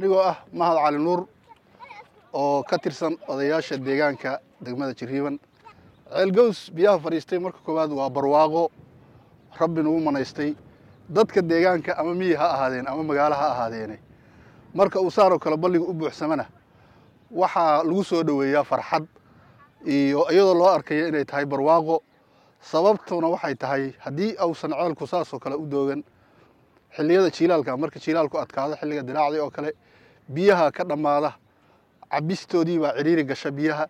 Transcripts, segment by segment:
anigoo ah mahad cali nuur oo ka tirsan odayaasha deegaanka degmada jirriiban ceelgaws biyaha fadhiistay marka koowaad waa barwaaqo rabbi nagu manaystay dadka deegaanka ama miyi ha ahaadeen ama magaalo ha ahaadeene marka uu saaroo kale balliga u buuxsamana waxaa lagu soo dhoweeyaa farxad iyo iyadoo loo arkaya inay tahay barwaaqo sababtuna waxay tahay haddii uusan ceelku saasoo kale u doogan xilliyada jiilaalka marka jiilaalku adkaado xilliga dilaacdii oo kale biyaha ka dhammaada cabistoodii baa ciriiri gasha biyaha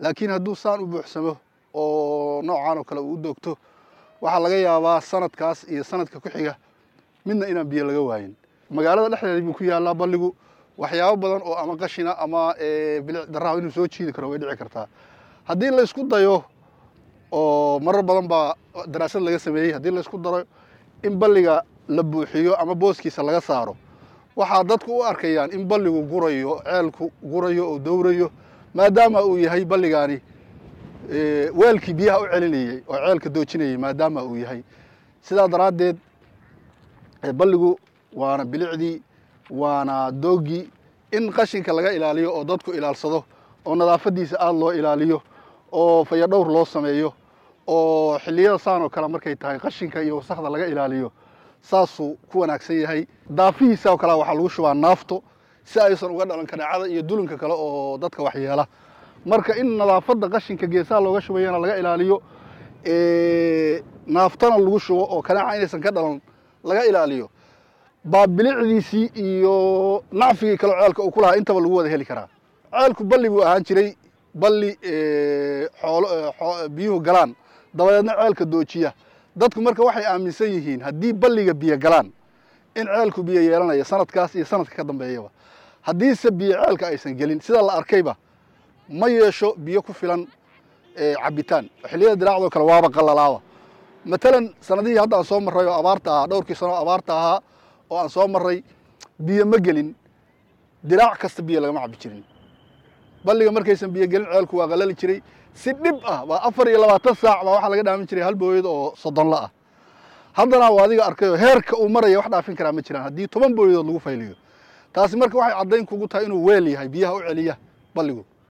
laakiin hadduu saan u buuxsamo oo noocaan oo kale uu u doogto waxaa laga yaabaa sanadkaas iyo sanadka ku xiga midna inaan biyo laga waayin magaalada dhexdeeda buu ku yaallaa balligu waxyaabo badan oo ama qashina ama eh, bilic inuu soo jiidi karo way dhici kartaa haddii la dayo oo marar badan baa daraasad laga sameeyey haddii la daro in balliga la buuxiyo ama booskiisa laga saaro waxaa dadku u arkayaan in balligu gurayo ceelku gurayo oo dowrayo maadaama uu yahay balligaani weelkii biyaha u celinayey oo ceelka doojinayey maadaama uu yahay sidaa daraaddeed balligu waana bilicdii waana doogii in qashinka laga ilaaliyo oo dadku ilaalsado oo nadaafaddiisa aada loo ilaaliyo oo fayadhowr loo sameeyo oo xilliyada saan oo kale markay tahay qashinka iyo wasakhda laga ilaaliyo saasuu ku wanaagsan yahay daafihiisa oo kale waxaa lagu shubaa naafto si aysan uga dhalan kanacada iyo dulinka kale oo dadka waxyeela marka in nadaafadda qashinka geesaha looga shubayana laga ilaaliyo naaftana lagu shubo oo kanaca inaysan ka dhalan laga ilaaliyo baabilicdiisii iyo nacfigii kale ceelka uu kulahaa intaba lagu wada heli karaa ceelku balli buu ahaan jiray balli biyuhu galaan dabadeedna ceelka doojiya dadku marka waxay aaminsan yihiin haddii balliga biyo galaan in ceelku biyo yeelanaya sanadkaas iyo sanadka ka dambeeyaba haddiise biyo ceelka aysan gelin sidaa la arkayba ma yeesho biyo ku filan eh, cabitaan xilliyada diraacdoo kale waaba qallalaaba matalan sanadihii hadda aan soo marray oo abaarta ahaa dhowrkii sano oo abaarta ahaa oo aan soo marray biyo ma gelin diraac kasta biyo lagama cabi jirin balliga markaysan biyogelin ceelku waa qalali jiray si dhib ah waa afar iyo labaatan saac baa waxaa laga dhaamin jiray hal booyad oo soddonla ah haddana waa adiga arkayoo heerka uu maraya wax dhaafin karaa ma jiraan haddii toban booyadood lagu fayliyo taasi marka waxay caddayn kugu tahay inuu weel yahay biyaha u celiya balligu